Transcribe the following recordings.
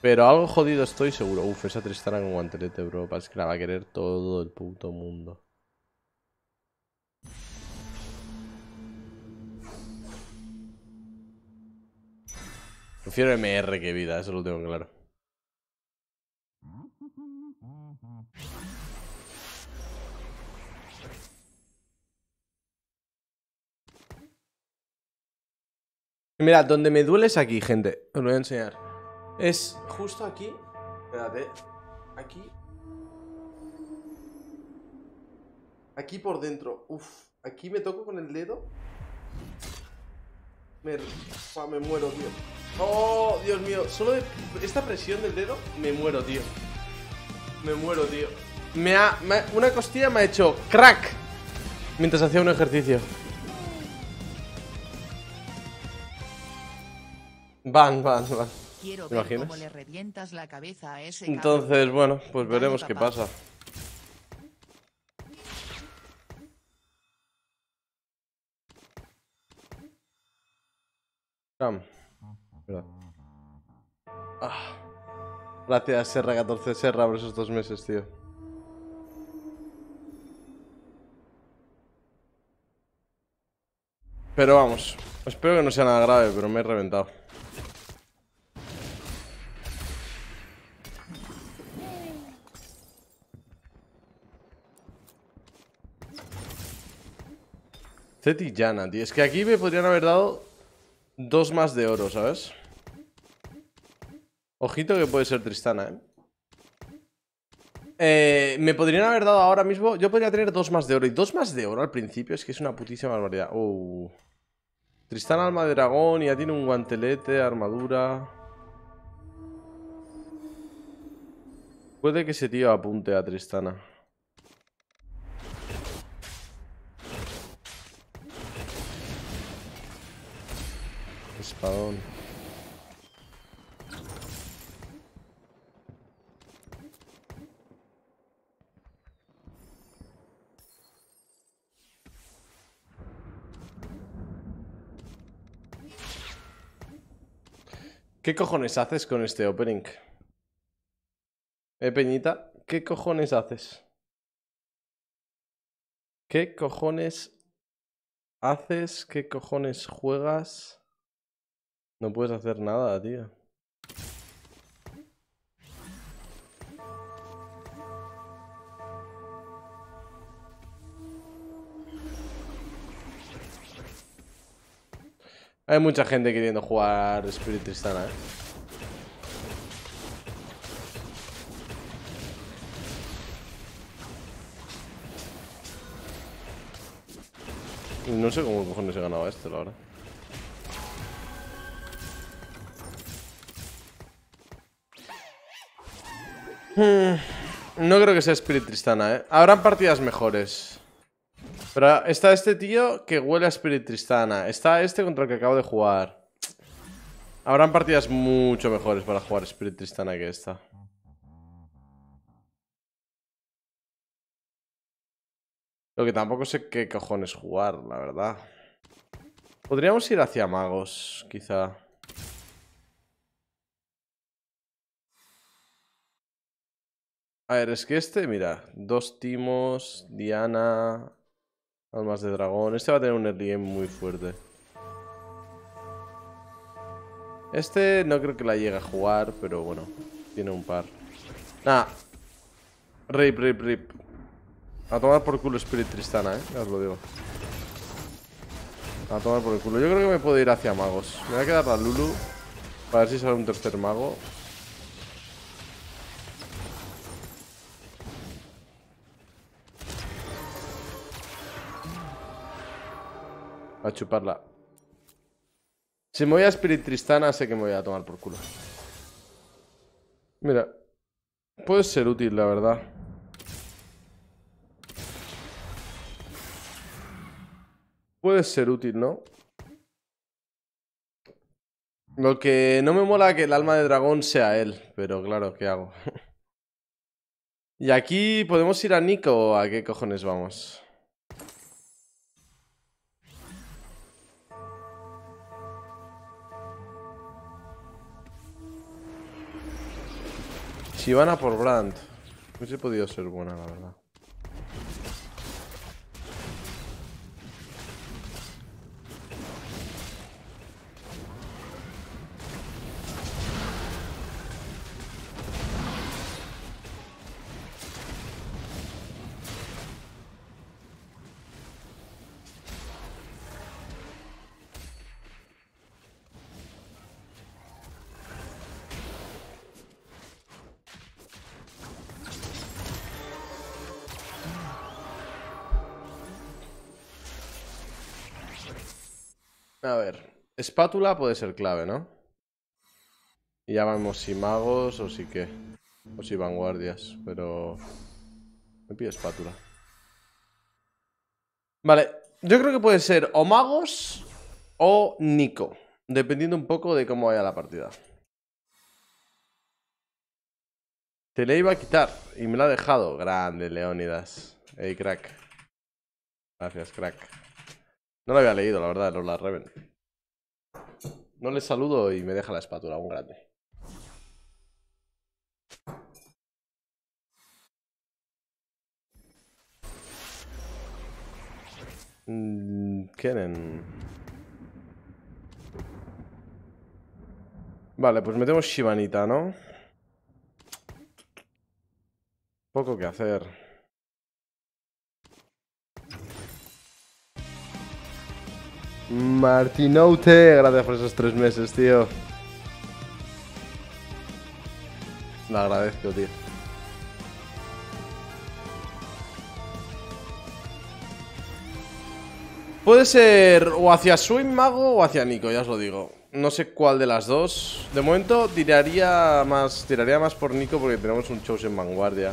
Pero algo jodido estoy seguro. Uf, esa Tristana con guantelete, bro. Es que la va a querer todo el puto mundo. Prefiero MR que vida, eso lo tengo claro. Mira, donde me duele es aquí, gente. Os lo voy a enseñar. Es justo aquí. Espérate. Aquí. Aquí por dentro. Uff, Aquí me toco con el dedo. Me, me muero, tío. Oh, Dios mío. Solo esta presión del dedo me muero, tío. Me muero, tío. Me ha, una costilla me ha hecho crack mientras hacía un ejercicio. Van, van, van. Quiero ver le revientas la cabeza a ese Entonces, bueno, pues veremos qué pasa. Ah. Gracias, Serra 14 Serra, por esos dos meses, tío. Pero vamos, espero que no sea nada grave, pero me he reventado. y Es que aquí me podrían haber dado dos más de oro, ¿sabes? Ojito que puede ser Tristana, ¿eh? ¿eh? me podrían haber dado ahora mismo. Yo podría tener dos más de oro. Y dos más de oro al principio es que es una putísima barbaridad. Uh. Tristana, alma de dragón. Ya tiene un guantelete, armadura. Puede que ese tío apunte a Tristana. ¿Qué cojones haces con este opening? Eh, Peñita, ¿qué cojones haces? ¿Qué cojones haces? ¿Qué cojones juegas? No puedes hacer nada, tío. Hay mucha gente queriendo jugar Spirit Tristana, ¿eh? no sé cómo cojones se ganado ganaba este, la verdad. Mm, no creo que sea Spirit Tristana, ¿eh? Habrán partidas mejores. Pero está este tío que huele a Spirit Tristana. Está este contra el que acabo de jugar. Habrán partidas mucho mejores para jugar Spirit Tristana que esta. Lo que tampoco sé qué cojones jugar, la verdad. Podríamos ir hacia magos, quizá. A ver, es que este, mira, dos timos, Diana, almas de dragón. Este va a tener un early game muy fuerte. Este no creo que la llegue a jugar, pero bueno, tiene un par. Nah. Rip, rip, rip. A tomar por culo Spirit Tristana, eh, ya os lo digo. A tomar por culo. Yo creo que me puedo ir hacia magos. Me voy a quedar para Lulu para ver si sale un tercer mago. A chuparla. Si me voy a Spirit Tristana, sé que me voy a tomar por culo. Mira. Puede ser útil, la verdad. Puede ser útil, ¿no? Lo que no me mola que el alma de dragón sea él. Pero claro, ¿qué hago? y aquí podemos ir a Nico o a qué cojones vamos. Ivana por por Brand, hubiese podido ser buena, la verdad. A ver, espátula puede ser clave, ¿no? Y ya vamos, si magos o si qué. O si vanguardias, pero... Me pide espátula. Vale, yo creo que puede ser o magos o Nico. Dependiendo un poco de cómo vaya la partida. Te le iba a quitar y me la ha dejado. Grande, Leónidas. Ey, crack. Gracias, crack. No lo había leído, la verdad, la Reven. No le saludo y me deja la espátula, un grande. Mm, quieren. Vale, pues metemos Shivanita, ¿no? Poco que hacer. Martinoute, gracias por esos tres meses, tío. Lo agradezco, tío. Puede ser o hacia Swim Mago o hacia Nico, ya os lo digo. No sé cuál de las dos. De momento tiraría más, tiraría más por Nico porque tenemos un shows en vanguardia.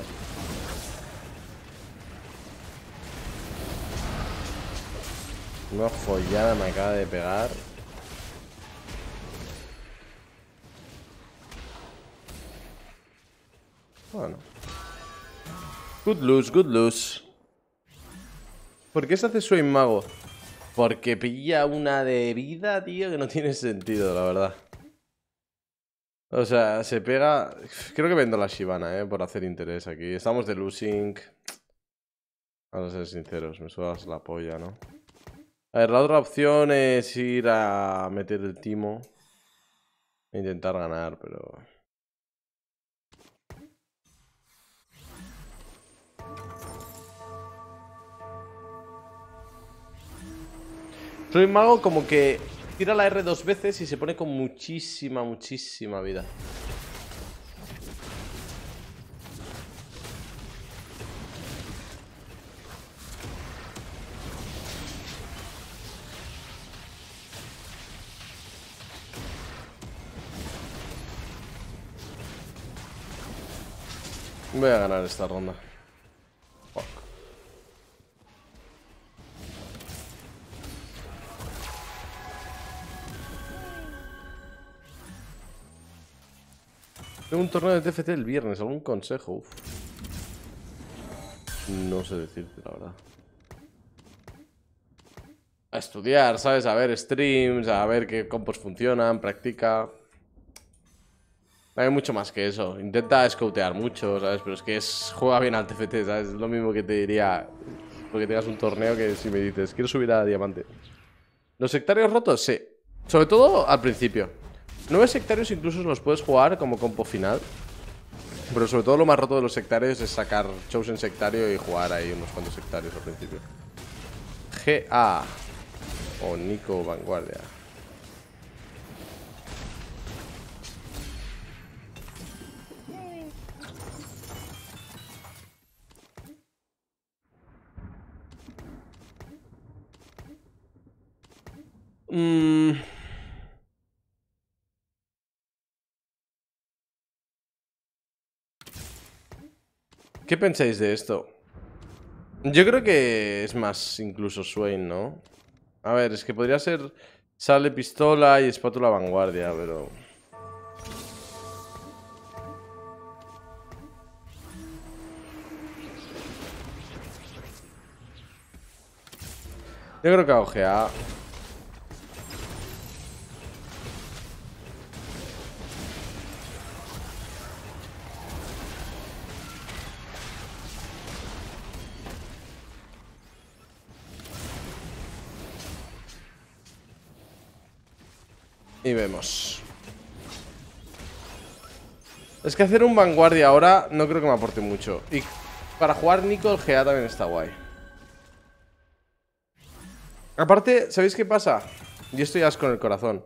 Una follada me acaba de pegar. Bueno. Good lose, good lose ¿Por qué se hace su Mago? Porque pilla una de vida, tío, que no tiene sentido, la verdad. O sea, se pega... Creo que vendo la Shivana, eh, por hacer interés aquí. Estamos de losing... Vamos a ser sinceros, me suelas la polla, ¿no? A ver, la otra opción es ir a meter el timo. E intentar ganar, pero... Soy mago como que tira la R dos veces y se pone con muchísima, muchísima vida. Voy a ganar esta ronda. Fuck. Tengo un torneo de TFT el viernes. ¿Algún consejo? No sé decirte, la verdad. A estudiar, ¿sabes? A ver streams, a ver qué compos funcionan, practica hay mucho más que eso. Intenta scoutear mucho, ¿sabes? Pero es que es, juega bien al TFT, ¿sabes? Es lo mismo que te diría porque tengas un torneo que si me dices, quiero subir a diamante. ¿Los sectarios rotos? Sí. Sobre todo al principio. Nueve sectarios incluso los puedes jugar como compo final. Pero sobre todo lo más roto de los sectarios es sacar Chosen sectario y jugar ahí unos cuantos sectarios al principio. GA. O Nico Vanguardia. Mm. ¿Qué pensáis de esto? Yo creo que es más incluso Swain, ¿no? A ver, es que podría ser sale pistola y espátula vanguardia, pero... Yo creo que AOGA Y vemos. Es que hacer un vanguardia ahora no creo que me aporte mucho. Y para jugar Nico el GA también está guay. Aparte, ¿sabéis qué pasa? Yo estoy asco con el corazón.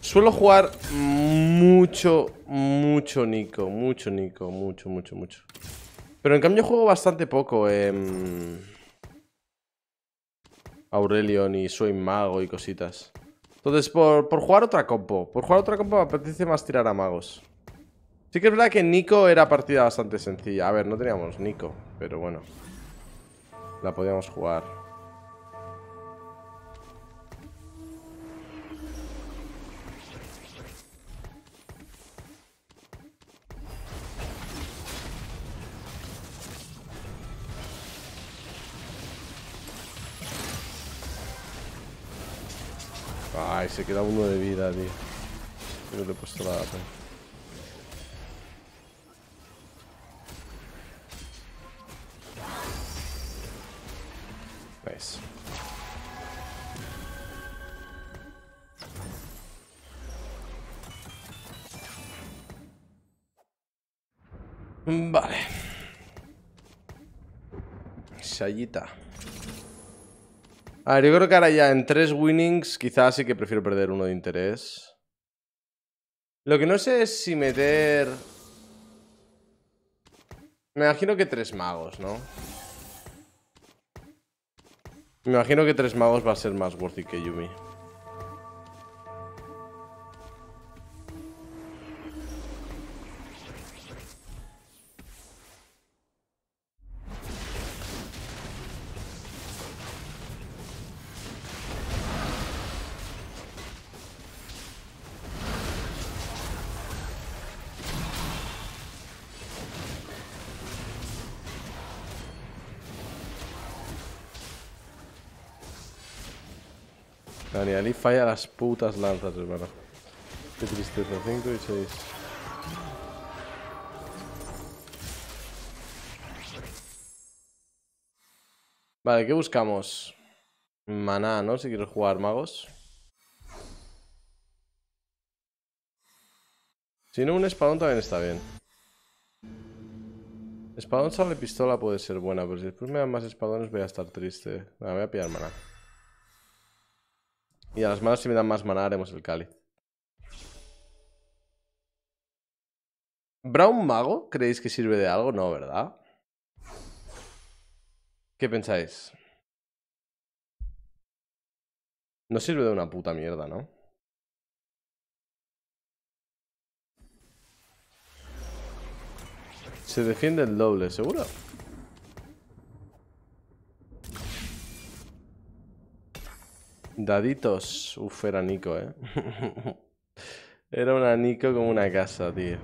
Suelo jugar mucho, mucho Nico. Mucho Nico, mucho, mucho, mucho. Pero en cambio juego bastante poco. en em, Aurelion y Soy Mago y cositas. Entonces, por, jugar otra compo. Por jugar otra compo me apetece más tirar a magos. Sí que es verdad que Nico era partida bastante sencilla. A ver, no teníamos Nico, pero bueno. La podíamos jugar. se queda uno de vida, tío. Yo le he puesto la AP. Vale. Sayita. A ver, yo creo que ahora ya en tres winnings quizás sí que prefiero perder uno de interés. Lo que no sé es si meter... Me imagino que tres magos, ¿no? Me imagino que tres magos va a ser más worthy que Yumi. falla las putas lanzas, hermano. Qué tristeza. 5 y 6. Vale, ¿qué buscamos? Maná, ¿no? Si quieres jugar magos. Si no, un espadón también está bien. Espadón sale pistola puede ser buena, pero si después me dan más espadones voy a estar triste. me voy a pillar maná. Y a las manos si me dan más maná haremos el cáliz. ¿Brown Mago? ¿Creéis que sirve de algo? No, ¿verdad? ¿Qué pensáis? No sirve de una puta mierda, ¿no? Se defiende el doble, ¿seguro? Daditos. Uf, era Nico, ¿eh? era una Nico como una casa, tío.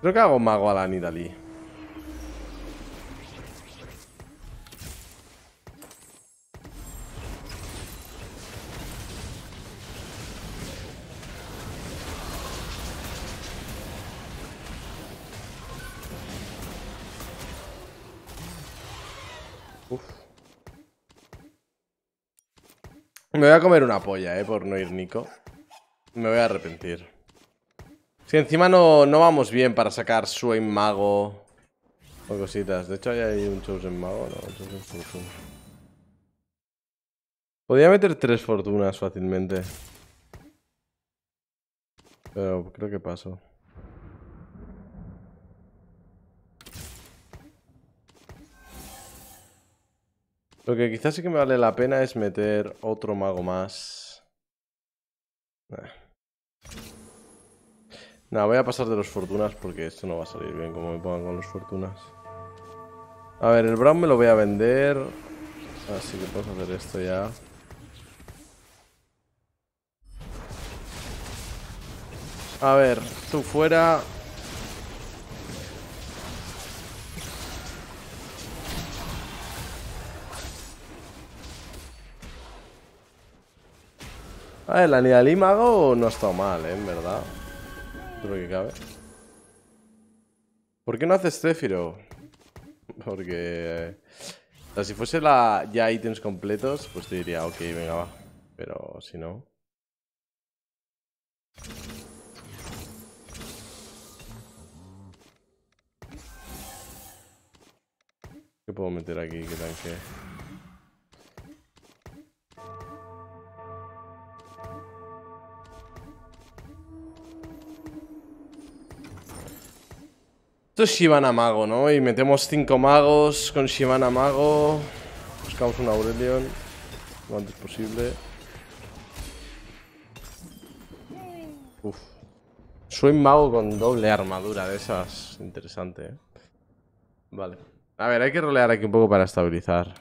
Creo que hago mago a la Nidalee. Me voy a comer una polla, eh, por no ir Nico. Me voy a arrepentir. Si encima no, vamos bien para sacar en Mago o cositas. De hecho, hay un Chosen Mago. No, Podría meter tres fortunas fácilmente. Pero creo que pasó. Lo que quizás sí que me vale la pena es meter otro mago más. Nada, voy a pasar de los fortunas porque esto no va a salir bien como me pongan con los fortunas. A ver, el brown me lo voy a vender. Así que puedo hacer esto ya. A ver, tú fuera, A ver, la mago no ha estado mal, ¿eh? En verdad. Creo que cabe. ¿Por qué no haces Céfiro? Porque... O eh, sea, si fuese la ya ítems completos, pues te diría, ok, venga, va. Pero si no... ¿Qué puedo meter aquí? ¿Qué tanque? Esto es Shivana Mago, ¿no? Y metemos cinco magos con Shivana Mago. Buscamos un Aurelion lo antes posible. Uf. Soy mago con doble armadura de esas. Interesante, ¿eh? Vale. A ver, hay que rolear aquí un poco para estabilizar.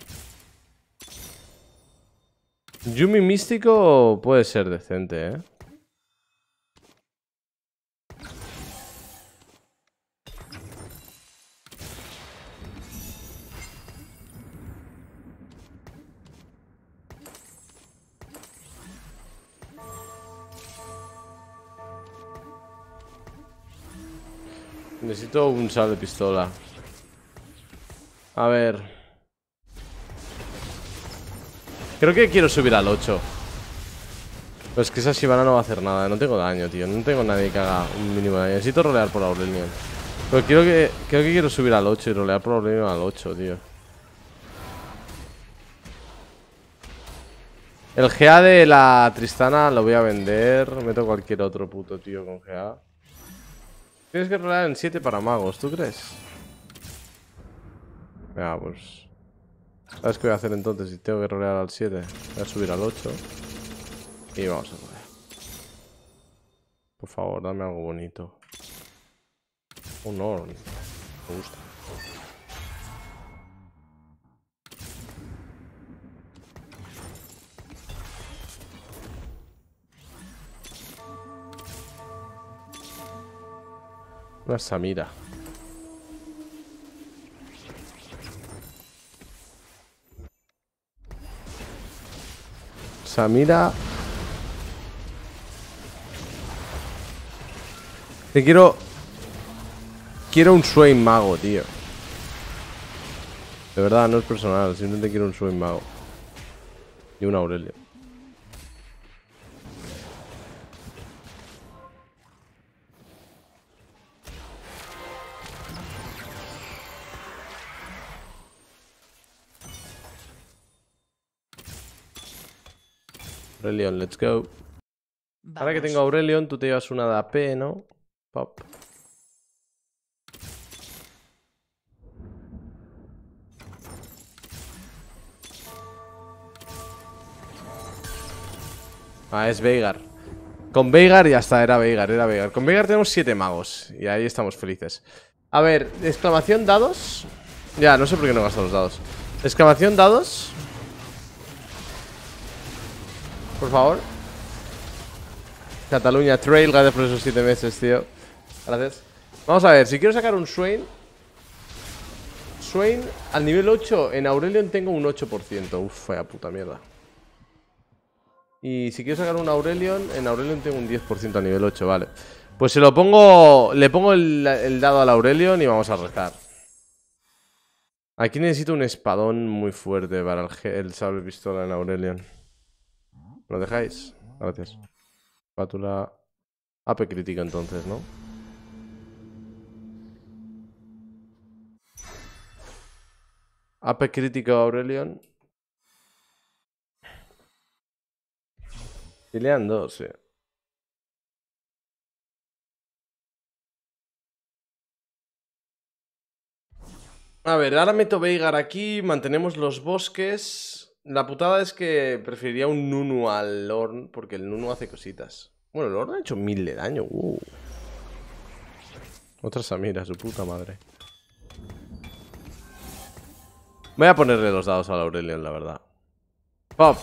Yumi místico puede ser decente, ¿eh? Necesito un sal de pistola. A ver. Creo que quiero subir al 8. Pero es que esa Shibana no va a hacer nada. No tengo daño, tío. No tengo nadie que haga un mínimo daño. Necesito rolear por Aurelion. Pero quiero que, creo que quiero subir al 8 y rolear por Aurelion al 8, tío. El GA de la Tristana lo voy a vender. Meto cualquier otro puto tío con GA. Tienes que rolear en 7 para magos, ¿tú crees? Venga, pues... ¿Sabes qué voy a hacer entonces? Si tengo que rolear al 7, voy a subir al 8. Y vamos a rolear. Por favor, dame algo bonito. Un oro. Me gusta. Una Samira. Samira. Te quiero... Quiero un Swain mago, tío. De verdad, no es personal. Simplemente quiero un Swain mago. Y un Aurelio. Aurelion, let's go. Ahora que tengo Aurelion, tú te llevas una de AP, ¿no? Pop. Ah, es Veigar. Con Veigar ya está, era Veigar, era Veigar. Con Veigar tenemos siete magos y ahí estamos felices. A ver, exclamación dados. Ya, no sé por qué no gasto los dados. Exclamación dados. Por favor. Cataluña Trail, gracias por esos 7 meses, tío. Gracias. Vamos a ver, si quiero sacar un Swain. Swain al nivel 8. En Aurelion tengo un 8%. Uf, fea puta mierda. Y si quiero sacar un Aurelion, en Aurelion tengo un 10% a nivel 8, vale. Pues se lo pongo. Le pongo el, dado al Aurelion y vamos a rezar. Aquí necesito un espadón muy fuerte para el, el sable pistola en Aurelion. ¿Lo dejáis? Gracias. Pátula AP crítica entonces, ¿no? Ape crítica Aurelion. 2, sí. Eh. A ver, ahora meto Veigar aquí, mantenemos los bosques. La putada es que preferiría un Nunu al Lorn, porque el Nunu hace cositas. Bueno, el Lorn ha hecho mil de daño. Uh. Otra Samira, su puta madre. Voy a ponerle los dados al Aurelion, la verdad. ¡Pop!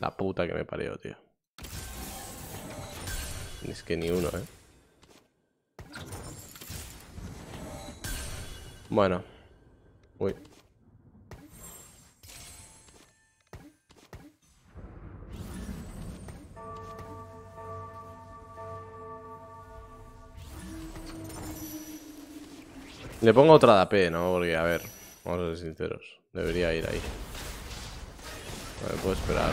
La puta que me parió, tío. Es que ni uno, ¿eh? Bueno. Uy. Le pongo otra de AP, ¿no? Porque, a ver, vamos a ser sinceros. Debería ir ahí. ver, puedo esperar.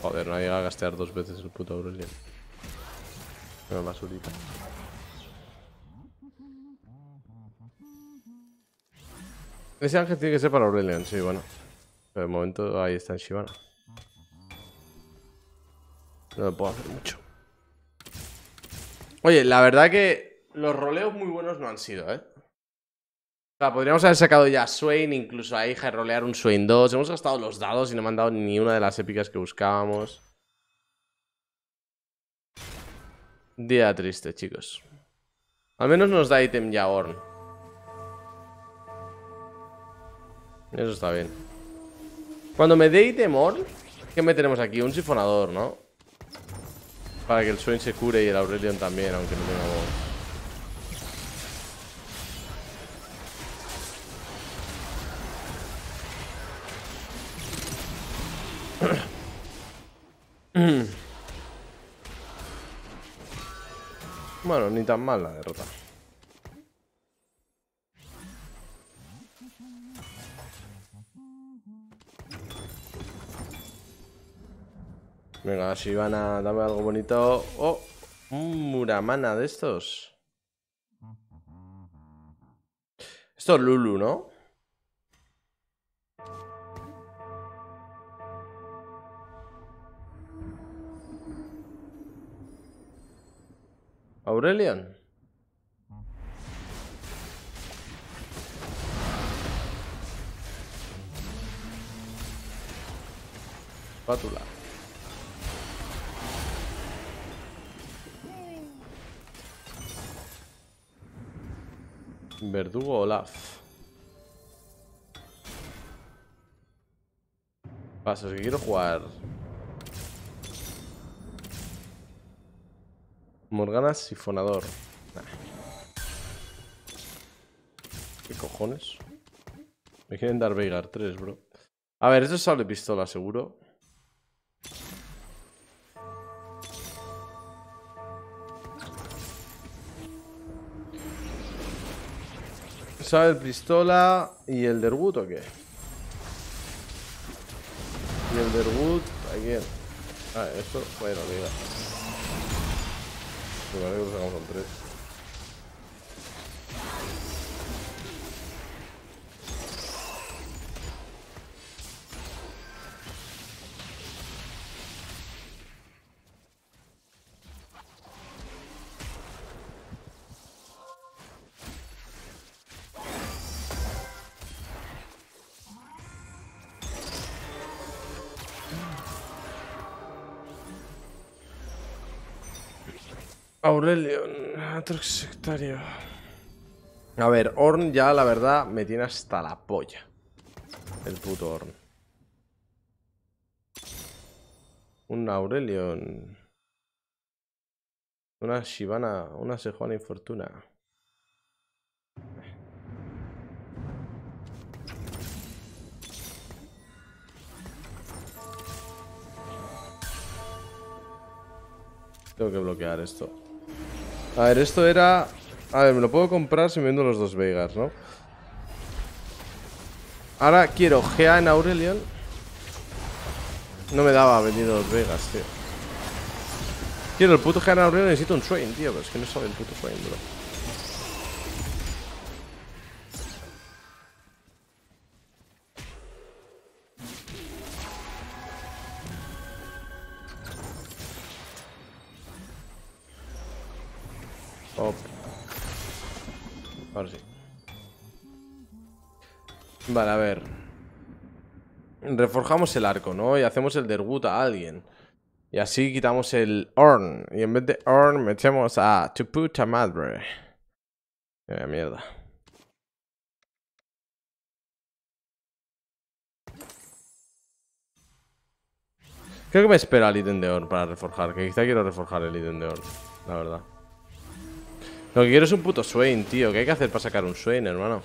Joder, no ha llegado a gastear dos veces el puto Aurelion. Una basurita. Ese ángel tiene que ser para Aurelion, sí, bueno. Pero de momento ahí está en Shivana. No me puedo hacer mucho. Oye, la verdad que los roleos muy buenos no han sido, ¿eh? O sea, podríamos haber sacado ya Swain, incluso ahí rolear un Swain 2. Hemos gastado los dados y no me han dado ni una de las épicas que buscábamos. Día triste, chicos. Al menos nos da ítem ya Orn. Eso está bien. Cuando me dé ítem Orn, ¿qué me aquí? Un sifonador, ¿no? Para que el Swain se cure y el Aurelion también, aunque no tenga voz. Bueno, ni tan mal la derrota. Venga, si van a darme algo bonito. ¡Oh! Un Muramana de estos. Esto es Lulu, ¿no? Aurelion. Espátula. Verdugo Olaf. Vas que quiero jugar. Morgana Sifonador. ¿Qué cojones? Me quieren dar Veigar 3, bro. A ver, esto es sable pistola, seguro. ¿Sabe el pistola y el derwood o qué? Y el derwood, ¿a quién? Ah, esto, bueno, mira. Me parece que lo sacamos con tres Aurelion, otro sectario. A ver, Orn ya la verdad me tiene hasta la polla. El puto Orn. Un Aurelion. Una Shivana, una Sejuana Infortuna. Tengo que bloquear esto. A ver, esto era... A ver, me lo puedo comprar si me vendo los dos Vegas, ¿no? Ahora quiero GA en Aurelion. No me daba vendiendo los Vegas, tío. Quiero el puto GA en Aurelion, necesito un train, tío. Pero es que no sabe el puto train, bro. reforjamos el arco, ¿no? Y hacemos el derwood a alguien. Y así quitamos el Orn. Y en vez de Orn, metemos a tu puta madre. Qué mierda. Creo que me espera el ítem de Orn para reforjar. Que quizá quiero reforjar el ítem de Orn. La verdad. Lo que quiero es un puto Swain, tío. ¿Qué hay que hacer para sacar un Swain, hermano?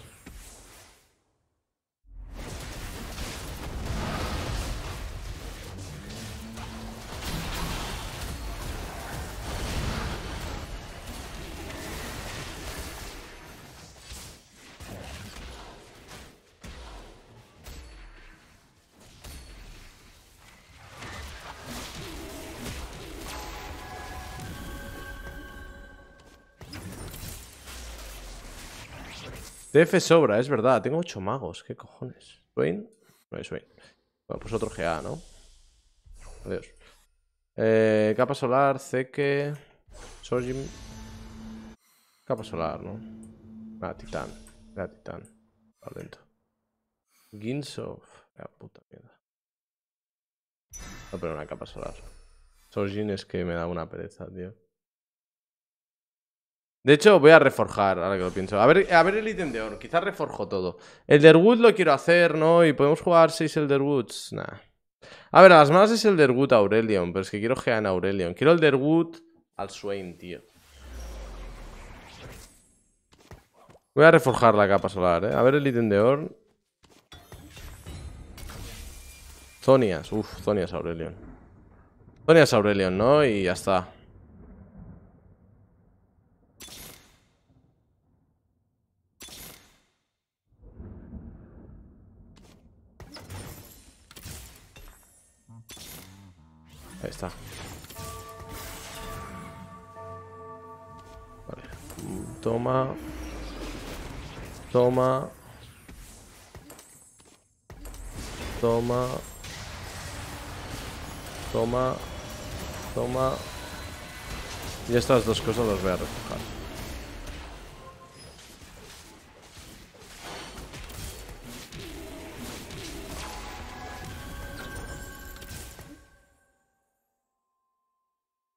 CF sobra, es verdad. Tengo 8 magos. ¿Qué cojones? ¿Swain? No Bueno, pues otro GA, ¿no? Adiós. Eh, capa solar, Zeke, Sojin Capa solar, ¿no? Ah, Titán. La ah, Titán. Está lento. Ginsov. La puta mierda. No, pero una capa solar. Sojin es que me da una pereza, tío. De hecho, voy a reforjar, ahora que lo pienso. A ver, el ítem de oro, quizás reforjo todo. El Derwood lo quiero hacer, ¿no? Y podemos jugar 6 Elderwoods. Nah. A ver, a las malas es el Aurelion, pero es que quiero Gean Aurelion. Quiero el al Swain, tío. Voy a reforjar la capa solar, ¿eh? A ver el ítem de oro. Zonias, Uf, Zonias Aurelion. Zonias Aurelion, ¿no? Y ya está. Toma. Toma. Toma. Toma. Toma. Y estas dos cosas las voy a recoger.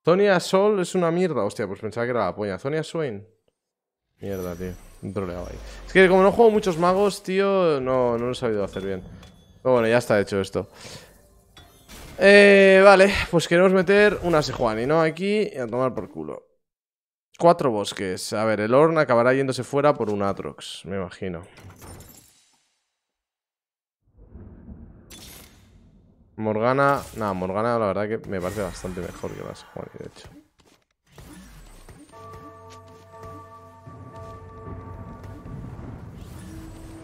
Sonia Sol es una mierda. Hostia, pues pensaba que era la polla. Sonia Swain. Mierda, tío. Un troleado ahí. Es que como no juego muchos magos, tío, no, no lo he sabido hacer bien. Pero bueno, ya está hecho esto. Eh, vale, pues queremos meter una Sejuani, ¿no? Aquí a tomar por culo. Cuatro bosques. A ver, el Orn acabará yéndose fuera por un Atrox, me imagino. Morgana... Nada, Morgana la verdad que me parece bastante mejor que la Sejuani, de hecho.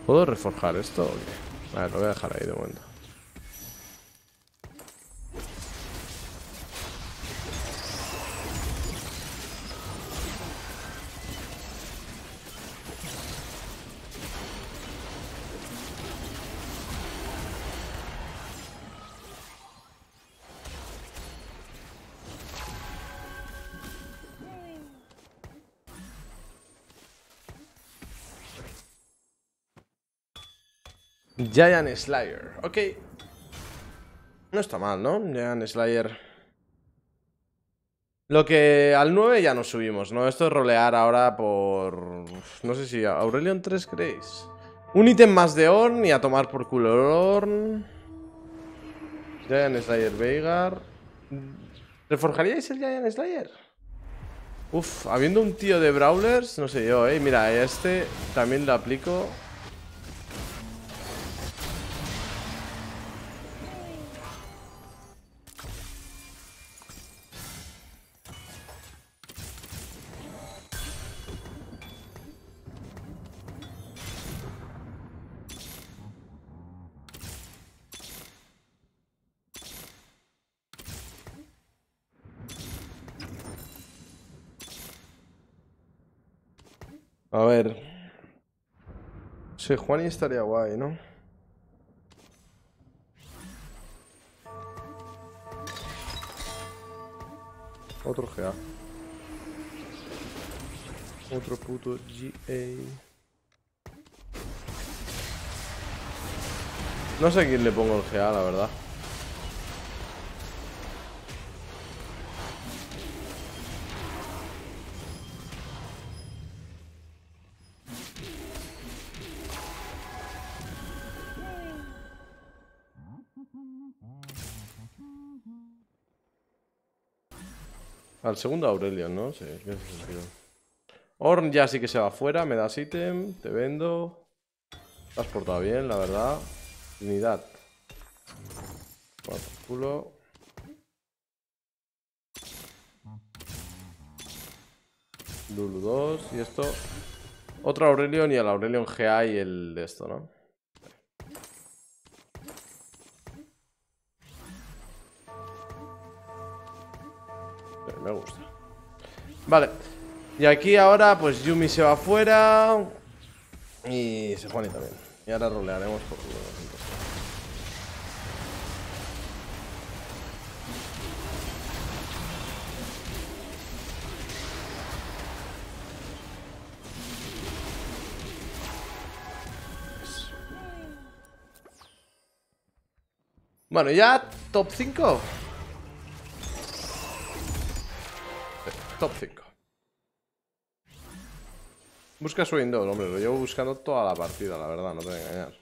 ¿Puedo reforjar esto o qué? ver, lo voy a dejar ahí de momento. Giant Slayer, ok. No está mal, ¿no? Giant Slayer. Lo que al 9 ya nos subimos, ¿no? Esto es rolear ahora por... No sé si Aurelion 3 creéis. Un ítem más de Horn y a tomar por culo Orn. Giant Slayer Veigar. ¿Reforjaríais el Giant Slayer? Uf, habiendo un tío de Brawlers, no sé yo, ¿eh? Mira, este también lo aplico. A ver. Eh. Juan y estaría guay, ¿no? Otro GA. Otro puto GA. No sé a quién le pongo el GA, la verdad. Al segundo Aurelion, ¿no? Sí, Orn ya sí que se va afuera, me das ítem, te vendo. Te has portado bien, la verdad. Unidad Cuatro Lulu 2 y esto. Otro Aurelion y el Aurelion GA y el de esto, ¿no? gusta Vale Y aquí ahora pues Yumi se va afuera Y se pone también Y ahora rolearemos Bueno, ya top 5 Top 5. Busca Swain 2 hombre. Lo llevo buscando toda la partida, la verdad. No te voy a engañar.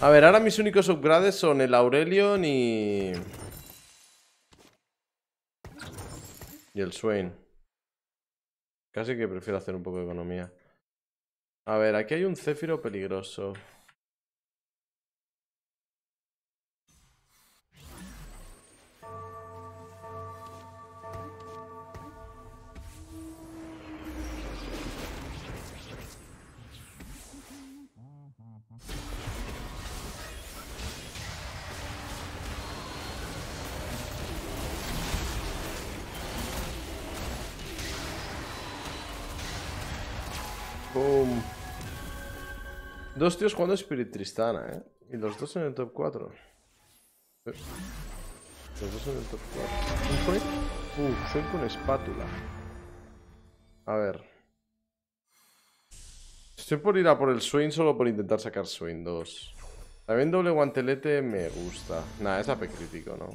A ver, ahora mis únicos upgrades son el Aurelion y... Y el Swain. Casi que prefiero hacer un poco de economía. A ver, aquí hay un Céfiro peligroso. Dos tíos jugando Spirit Tristana, ¿eh? Y los dos en el top 4. Eh, los dos en el top 4. Uh, soy con espátula. A ver. Estoy por ir a por el Swing solo por intentar sacar Swain 2. También doble guantelete me gusta. Nada, es AP crítico, ¿no?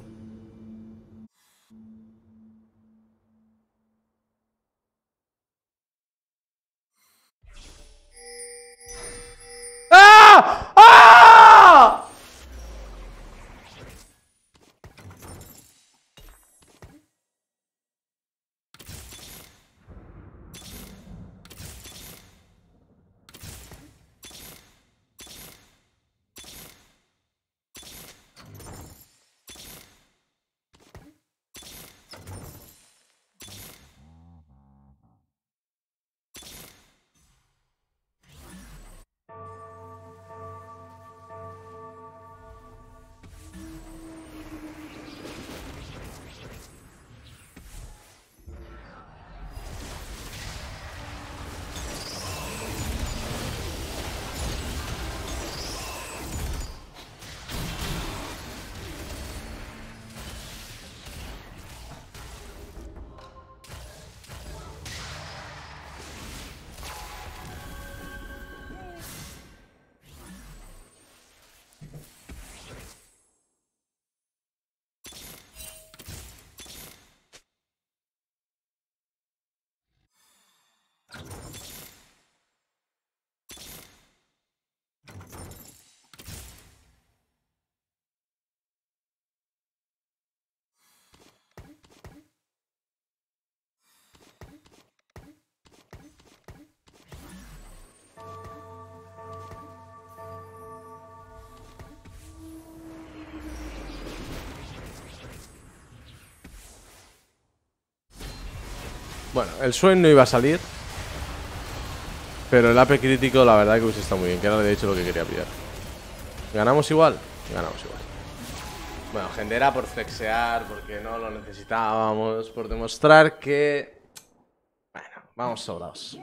Bueno, el sueño no iba a salir. Pero el AP crítico, la verdad, que hubiese está muy bien. Que era de hecho lo que quería pillar. ¿Ganamos igual? Ganamos igual. Bueno, gente, por flexear, porque no lo necesitábamos, por demostrar que... Bueno, vamos sobrados.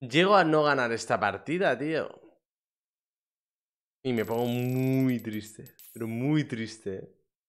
Llego a no ganar esta partida, tío. Y me pongo muy triste, pero muy triste.